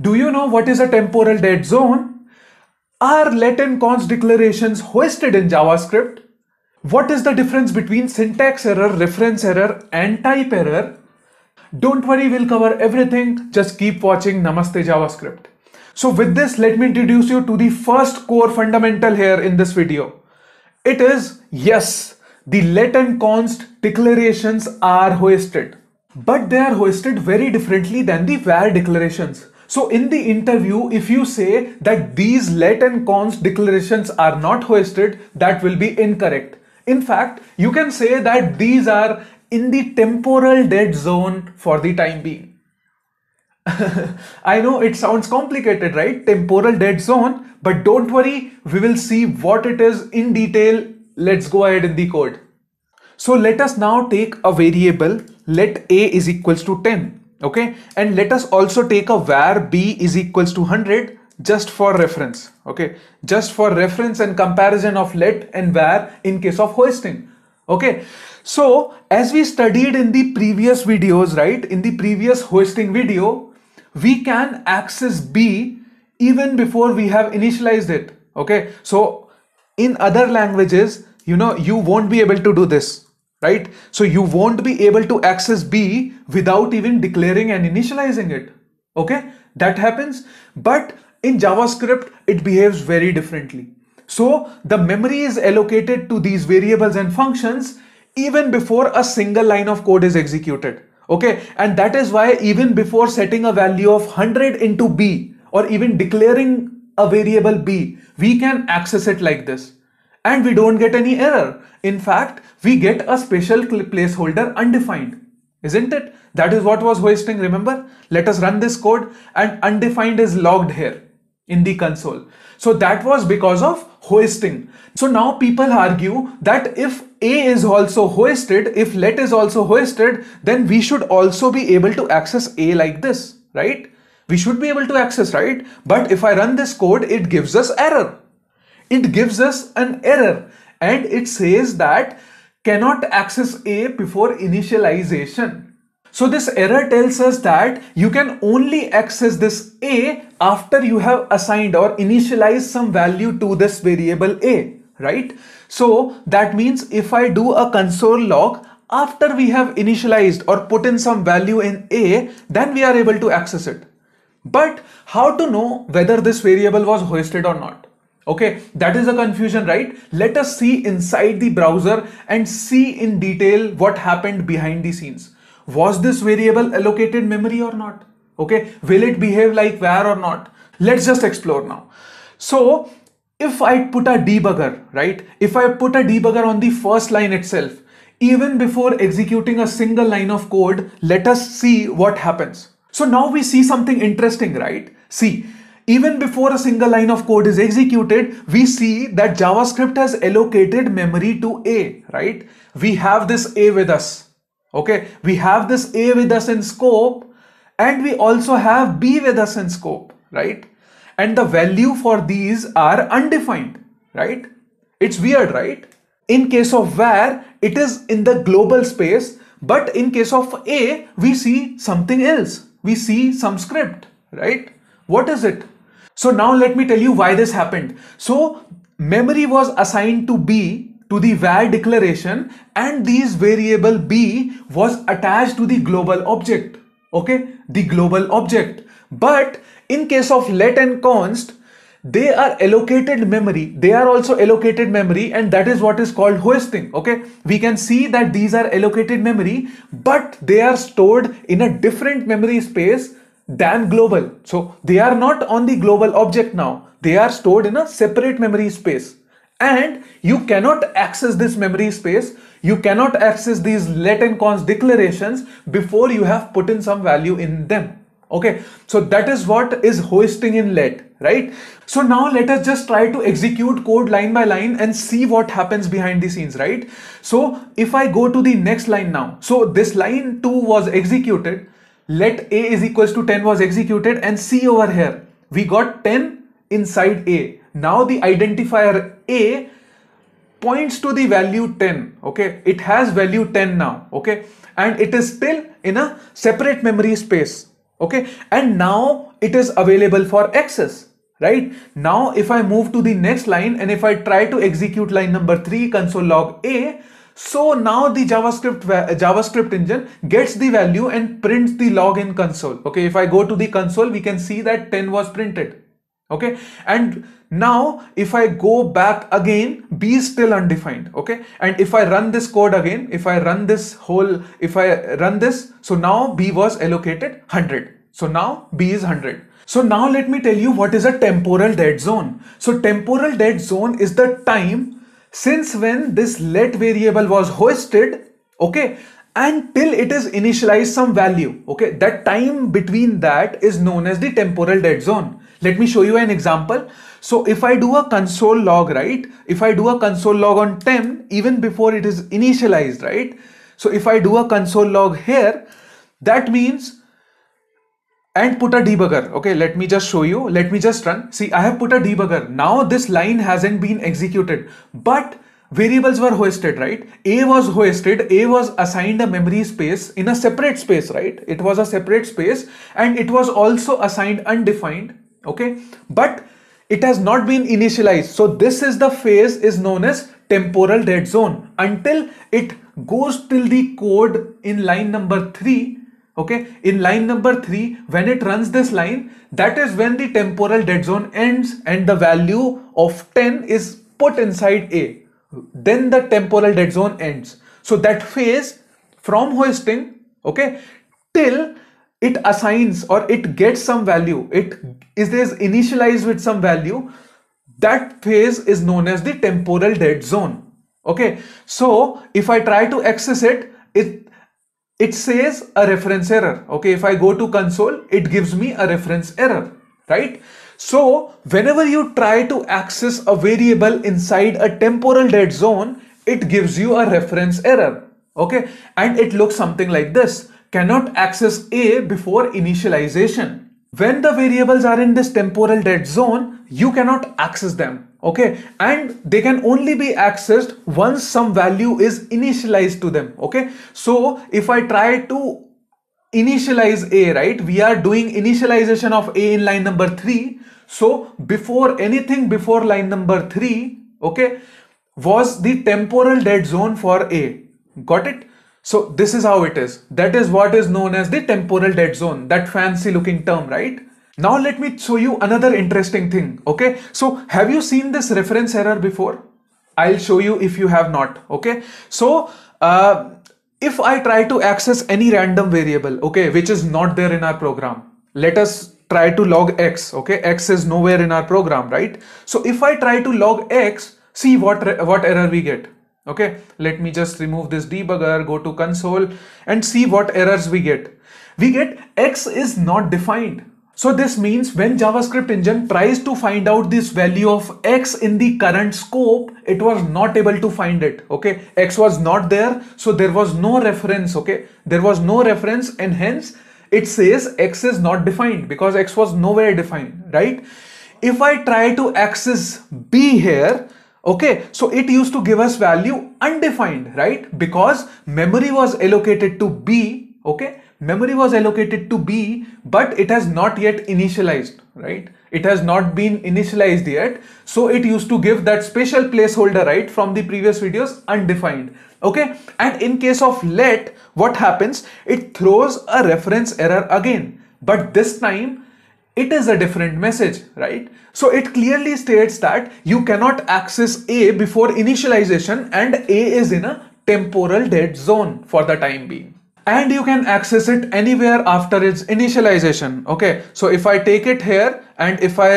Do you know what is a temporal dead zone? Are let and const declarations hoisted in JavaScript? What is the difference between syntax error, reference error and type error? Don't worry, we'll cover everything. Just keep watching Namaste JavaScript. So with this, let me introduce you to the first core fundamental here in this video. It is, yes, the let and const declarations are hoisted. But they are hoisted very differently than the var declarations. So in the interview, if you say that these let and cons declarations are not hoisted, that will be incorrect. In fact, you can say that these are in the temporal dead zone for the time being. I know it sounds complicated, right? Temporal dead zone, but don't worry, we will see what it is in detail. Let's go ahead in the code. So let us now take a variable let a is equals to 10 okay and let us also take a var b is equals to 100 just for reference okay just for reference and comparison of let and var in case of hoisting okay so as we studied in the previous videos right in the previous hoisting video we can access b even before we have initialized it okay so in other languages you know you won't be able to do this right? So you won't be able to access B without even declaring and initializing it. Okay, that happens. But in JavaScript, it behaves very differently. So the memory is allocated to these variables and functions even before a single line of code is executed. Okay, and that is why even before setting a value of 100 into B or even declaring a variable B, we can access it like this and we don't get any error. In fact, we get a special placeholder undefined. Isn't it? That is what was hoisting, remember? Let us run this code and undefined is logged here in the console. So that was because of hoisting. So now people argue that if A is also hoisted, if let is also hoisted, then we should also be able to access A like this, right? We should be able to access, right? But if I run this code, it gives us error it gives us an error and it says that cannot access A before initialization. So this error tells us that you can only access this A after you have assigned or initialized some value to this variable A, right? So that means if I do a console log after we have initialized or put in some value in A, then we are able to access it. But how to know whether this variable was hoisted or not? Okay, that is a confusion, right? Let us see inside the browser and see in detail what happened behind the scenes. Was this variable allocated memory or not? Okay, will it behave like var or not? Let's just explore now. So if I put a debugger, right? If I put a debugger on the first line itself, even before executing a single line of code, let us see what happens. So now we see something interesting, right? See, even before a single line of code is executed, we see that JavaScript has allocated memory to A, right? We have this A with us. Okay, we have this A with us in scope and we also have B with us in scope, right? And the value for these are undefined, right? It's weird, right? In case of where, it is in the global space, but in case of A, we see something else. We see some script, right? What is it? So now let me tell you why this happened. So memory was assigned to B to the var declaration and these variable B was attached to the global object. Okay, the global object. But in case of let and const, they are allocated memory they are also allocated memory and that is what is called hoisting okay we can see that these are allocated memory but they are stored in a different memory space than global. So they are not on the global object now. They are stored in a separate memory space. And you cannot access this memory space. You cannot access these let and const declarations before you have put in some value in them. Okay, so that is what is hoisting in let, right? So now let us just try to execute code line by line and see what happens behind the scenes, right? So if I go to the next line now, so this line 2 was executed let A is equals to 10 was executed and see over here. We got 10 inside A. Now the identifier A points to the value 10. Okay. It has value 10 now. Okay. And it is still in a separate memory space. Okay. And now it is available for access. Right. Now if I move to the next line and if I try to execute line number 3 console log A, so now the JavaScript uh, JavaScript engine gets the value and prints the log in console. Okay, if I go to the console, we can see that 10 was printed. Okay, and now if I go back again, B is still undefined. Okay, and if I run this code again, if I run this whole, if I run this, so now B was allocated 100. So now B is 100. So now let me tell you what is a temporal dead zone. So temporal dead zone is the time since when this let variable was hoisted, okay, and till it is initialized some value, okay, that time between that is known as the temporal dead zone. Let me show you an example. So if I do a console log, right, if I do a console log on temp, even before it is initialized, right, so if I do a console log here, that means and put a debugger. Okay, let me just show you. Let me just run. See, I have put a debugger. Now this line hasn't been executed, but variables were hoisted, right? A was hoisted, A was assigned a memory space in a separate space, right? It was a separate space and it was also assigned undefined, okay? But it has not been initialized. So this is the phase is known as temporal dead zone until it goes till the code in line number three Okay, in line number 3, when it runs this line, that is when the temporal dead zone ends and the value of 10 is put inside A. Then the temporal dead zone ends. So that phase from hoisting, okay, till it assigns or it gets some value, it is this initialized with some value, that phase is known as the temporal dead zone okay so if i try to access it it it says a reference error. Okay, if I go to console, it gives me a reference error, right? So whenever you try to access a variable inside a temporal dead zone, it gives you a reference error. Okay, and it looks something like this. Cannot access A before initialization. When the variables are in this temporal dead zone, you cannot access them okay and they can only be accessed once some value is initialized to them okay so if i try to initialize a right we are doing initialization of a in line number 3 so before anything before line number 3 okay was the temporal dead zone for a got it so this is how it is that is what is known as the temporal dead zone that fancy looking term right now let me show you another interesting thing. Okay. So have you seen this reference error before? I'll show you if you have not. Okay. So uh, if I try to access any random variable, okay, which is not there in our program, let us try to log X. Okay. X is nowhere in our program, right? So if I try to log X, see what, what error we get okay let me just remove this debugger go to console and see what errors we get we get x is not defined so this means when JavaScript engine tries to find out this value of X in the current scope, it was not able to find it. Okay. X was not there. So there was no reference. Okay. There was no reference and hence it says X is not defined because X was nowhere defined, right? If I try to access B here, okay so it used to give us value undefined right because memory was allocated to b okay memory was allocated to B, but it has not yet initialized, right? It has not been initialized yet. So it used to give that special placeholder, right, from the previous videos undefined. Okay. And in case of let, what happens? It throws a reference error again, but this time it is a different message, right? So it clearly states that you cannot access A before initialization and A is in a temporal dead zone for the time being and you can access it anywhere after its initialization okay so if i take it here and if i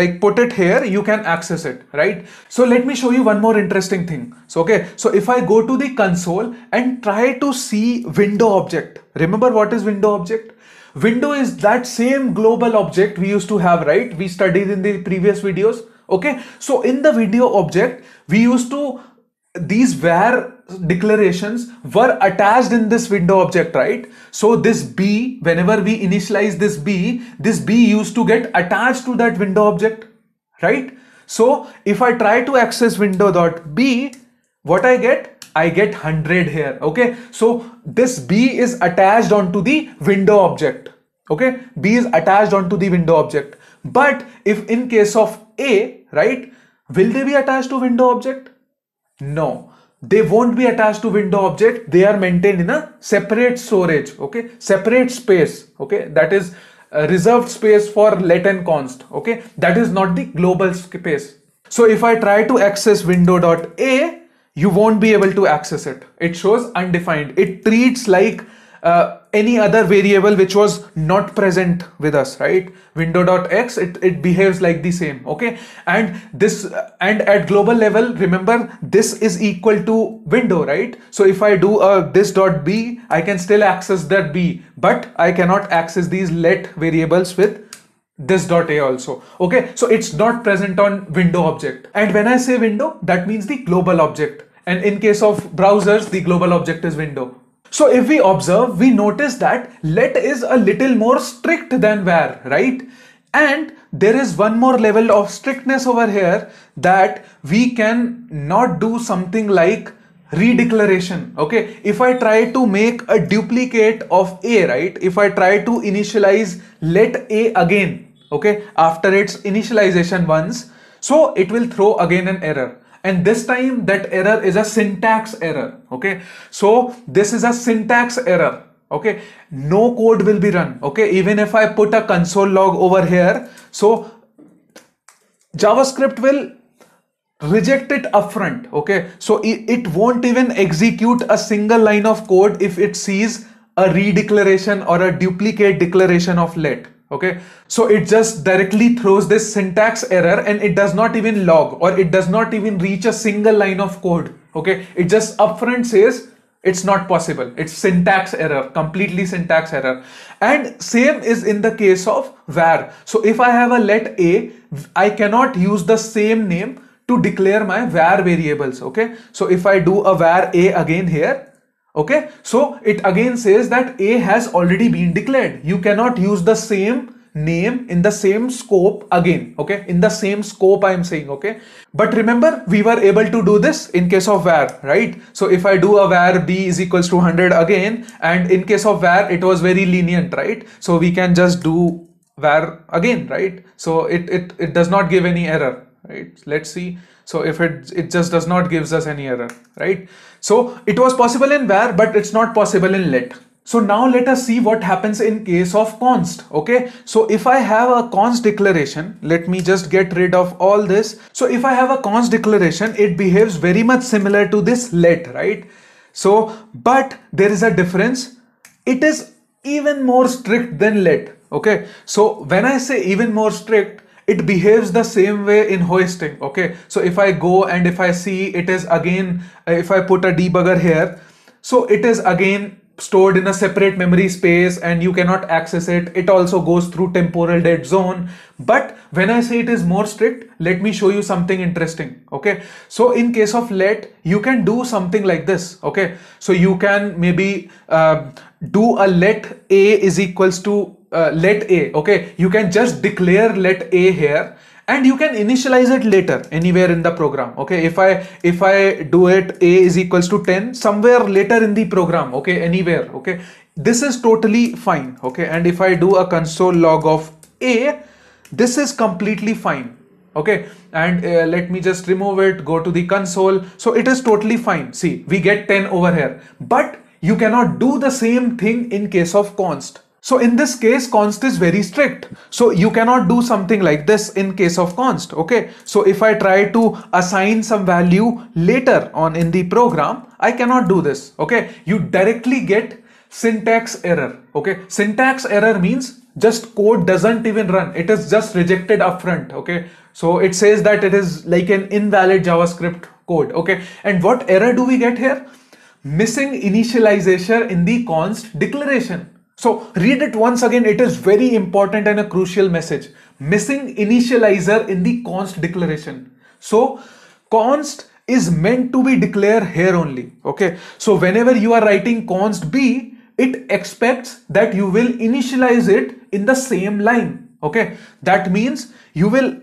like put it here you can access it right so let me show you one more interesting thing so okay so if i go to the console and try to see window object remember what is window object window is that same global object we used to have right we studied in the previous videos okay so in the video object we used to these where declarations were attached in this window object, right? So this B, whenever we initialize this B, this B used to get attached to that window object, right? So if I try to access window dot B, what I get? I get 100 here, okay? So this B is attached onto the window object, okay? B is attached onto the window object. But if in case of A, right, will they be attached to window object? No, they won't be attached to window object. They are maintained in a separate storage, okay? Separate space, okay? That is uh, reserved space for let and const, okay? That is not the global space. So if I try to access window.a, you won't be able to access it. It shows undefined. It treats like uh, any other variable which was not present with us right window.x it, it behaves like the same okay and this and at global level remember this is equal to window right so if i do a this dot b i can still access that b but i cannot access these let variables with this dot a also okay so it's not present on window object and when i say window that means the global object and in case of browsers the global object is window so if we observe, we notice that let is a little more strict than where, right? And there is one more level of strictness over here that we can not do something like redeclaration. Okay, if I try to make a duplicate of A, right? If I try to initialize let A again, okay, after its initialization once, so it will throw again an error and this time that error is a syntax error okay so this is a syntax error okay no code will be run okay even if i put a console log over here so javascript will reject it upfront okay so it won't even execute a single line of code if it sees a redeclaration or a duplicate declaration of let okay so it just directly throws this syntax error and it does not even log or it does not even reach a single line of code okay it just upfront says it's not possible it's syntax error completely syntax error and same is in the case of var so if i have a let a i cannot use the same name to declare my var variables okay so if i do a var a again here Okay, so it again says that A has already been declared. You cannot use the same name in the same scope again okay in the same scope i am saying okay but remember we were able to do this in case of var right so if i do a var b is equals to 100 again and in case of var it was very lenient right so we can just do var again right so it it, it does not give any error right let's see so if it it just does not gives us any error right so it was possible in var, but it's not possible in let. So now let us see what happens in case of const. Okay. So if I have a const declaration, let me just get rid of all this. So if I have a const declaration, it behaves very much similar to this let, right? So, but there is a difference. It is even more strict than let. Okay. So when I say even more strict, it behaves the same way in hoisting okay so if i go and if i see it is again uh, if i put a debugger here so it is again stored in a separate memory space and you cannot access it it also goes through temporal dead zone but when i say it is more strict let me show you something interesting okay so in case of let you can do something like this okay so you can maybe uh, do a let a is equals to uh, let A, okay? You can just declare let A here and you can initialize it later anywhere in the program okay if i if i do it a is equals to 10 somewhere later in the program okay anywhere okay this is totally fine okay and if i do a console log of a this is completely fine okay and uh, let me just remove it go to the console so it is totally fine see we get 10 over here but you cannot do the same thing in case of const so in this case, const is very strict. So you cannot do something like this in case of const. Okay. So if I try to assign some value later on in the program, I cannot do this. Okay. You directly get syntax error. Okay. Syntax error means just code doesn't even run. It is just rejected upfront. Okay. So it says that it is like an invalid JavaScript code. Okay. And what error do we get here? Missing initialization in the const declaration so read it once again. It is very important and a crucial message. Missing initializer in the const declaration. So const is meant to be declared here only. Okay. So whenever you are writing const b, it expects that you will initialize it in the same line. Okay. That means you will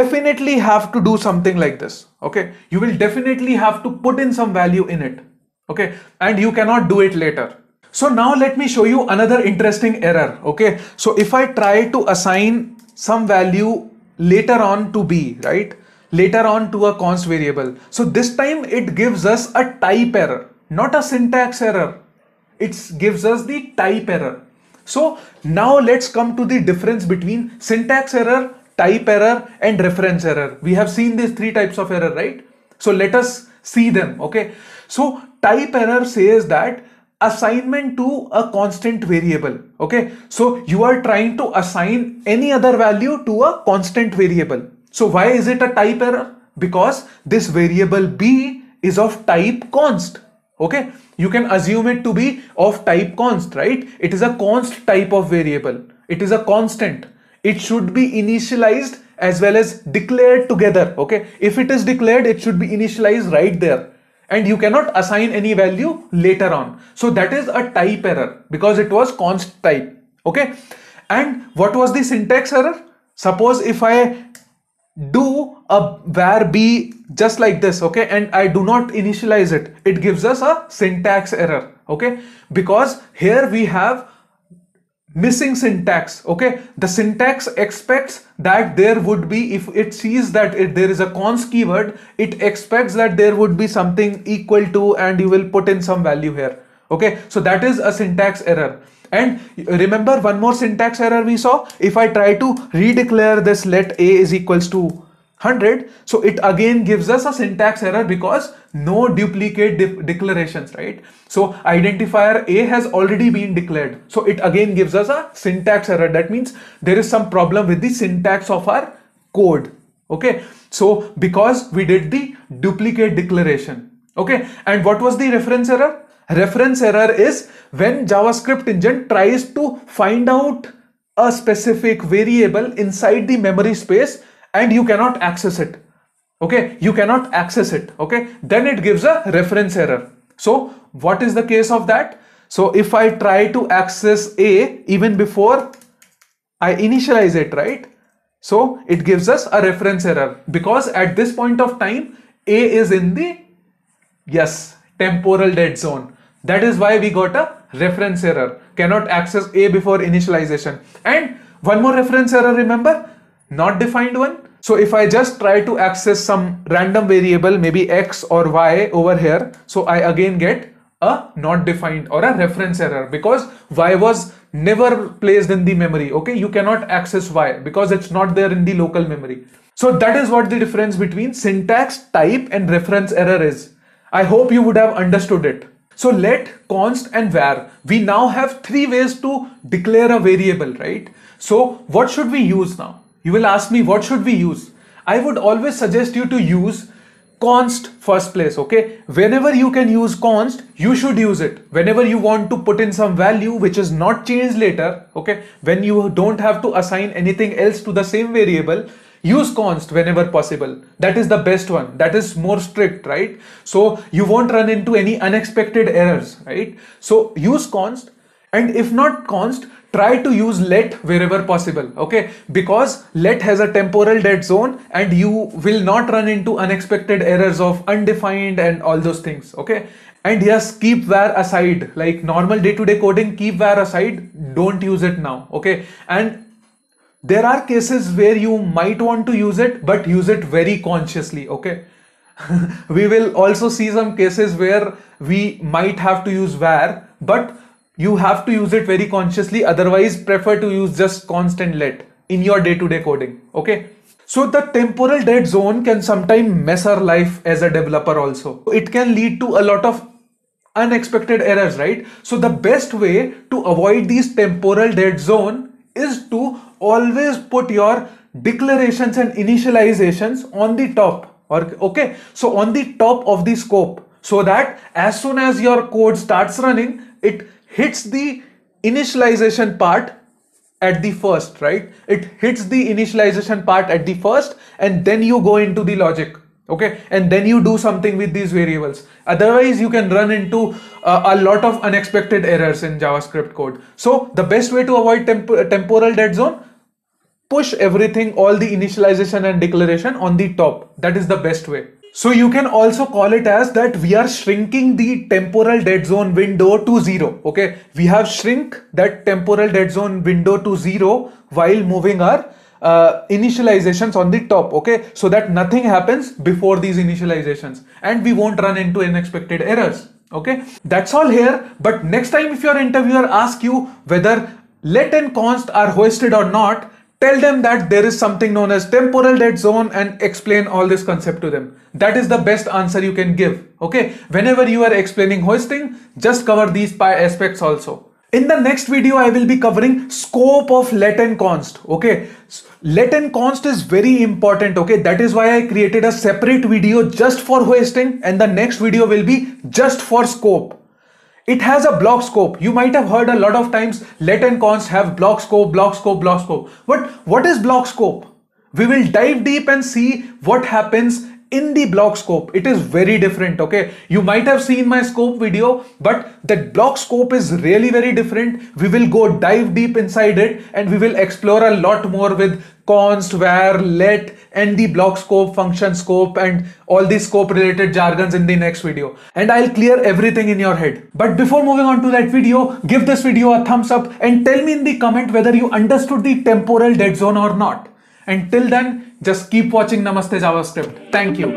definitely have to do something like this. Okay. You will definitely have to put in some value in it. Okay. And you cannot do it later so now let me show you another interesting error. Okay. So if I try to assign some value later on to B, right? Later on to a const variable. So this time it gives us a type error, not a syntax error. It gives us the type error. So now let's come to the difference between syntax error, type error and reference error. We have seen these three types of error, right? So let us see them. Okay. So type error says that assignment to a constant variable okay so you are trying to assign any other value to a constant variable so why is it a type error because this variable b is of type const okay you can assume it to be of type const right it is a const type of variable it is a constant it should be initialized as well as declared together okay if it is declared it should be initialized right there and you cannot assign any value later on. So that is a type error because it was const type. Okay. And what was the syntax error? Suppose if I do a var b just like this okay and i do not initialize it it gives us a syntax error okay because here we have missing syntax okay the syntax expects that there would be if it sees that it, there is a cons keyword it expects that there would be something equal to and you will put in some value here okay so that is a syntax error and remember one more syntax error we saw if i try to redeclare this let a is equals to 100 so it again gives us a syntax error because no duplicate de declarations right so identifier a has already been declared so it again gives us a syntax error that means there is some problem with the syntax of our code okay so because we did the duplicate declaration okay and what was the reference error reference error is when javascript engine tries to find out a specific variable inside the memory space and you cannot access it okay you cannot access it okay then it gives a reference error so what is the case of that so if i try to access a even before i initialize it right so it gives us a reference error because at this point of time a is in the yes temporal dead zone that is why we got a reference error cannot access a before initialization and one more reference error remember not defined one so if I just try to access some random variable, maybe x or y over here, so I again get a not defined or a reference error because y was never placed in the memory. Okay, you cannot access y because it's not there in the local memory. So that is what the difference between syntax type and reference error is. I hope you would have understood it. So let, const and var, we now have three ways to declare a variable, right? So what should we use now? You will ask me what should we use? I would always suggest you to use const first place okay whenever you can use const you should use it whenever you want to put in some value which is not changed later okay when you don't have to assign anything else to the same variable use const whenever possible that is the best one that is more strict right so you won't run into any unexpected errors right so use const and if not const try to use let wherever possible okay because let has a temporal dead zone and you will not run into unexpected errors of undefined and all those things okay and yes keep var aside like normal day-to-day -day coding keep var aside don't use it now okay and there are cases where you might want to use it but use it very consciously okay we will also see some cases where we might have to use var but you have to use it very consciously otherwise prefer to use just constant let in your day-to-day -day coding okay so the temporal dead zone can sometimes mess our life as a developer also it can lead to a lot of unexpected errors right so the best way to avoid these temporal dead zone is to always put your declarations and initializations on the top or okay so on the top of the scope so that as soon as your code starts running it hits the initialization part at the first, right? It hits the initialization part at the first and then you go into the logic, okay? And then you do something with these variables. Otherwise, you can run into uh, a lot of unexpected errors in JavaScript code. So the best way to avoid temp temporal dead zone, push everything, all the initialization and declaration on the top. That is the best way. So you can also call it as that we are shrinking the temporal dead zone window to zero. Okay. We have shrink that temporal dead zone window to zero while moving our uh, initializations on the top. Okay. So that nothing happens before these initializations and we won't run into unexpected errors. Okay. That's all here. But next time if your interviewer asks you whether let and const are hoisted or not, tell them that there is something known as temporal dead zone and explain all this concept to them. That is the best answer you can give. Okay. Whenever you are explaining hoisting, just cover these pi aspects also. In the next video, I will be covering scope of and const. Okay. and const is very important. Okay. That is why I created a separate video just for hoisting and the next video will be just for scope. It has a block scope. You might have heard a lot of times let and const have block scope, block scope, block scope. But what is block scope? We will dive deep and see what happens in the block scope. It is very different, okay? You might have seen my scope video, but that block scope is really very different. We will go dive deep inside it and we will explore a lot more with const, var, let, and the block scope, function scope, and all the scope related jargons in the next video. And I'll clear everything in your head. But before moving on to that video, give this video a thumbs up and tell me in the comment whether you understood the temporal dead zone or not. Until then, just keep watching Namaste JavaScript. Thank you.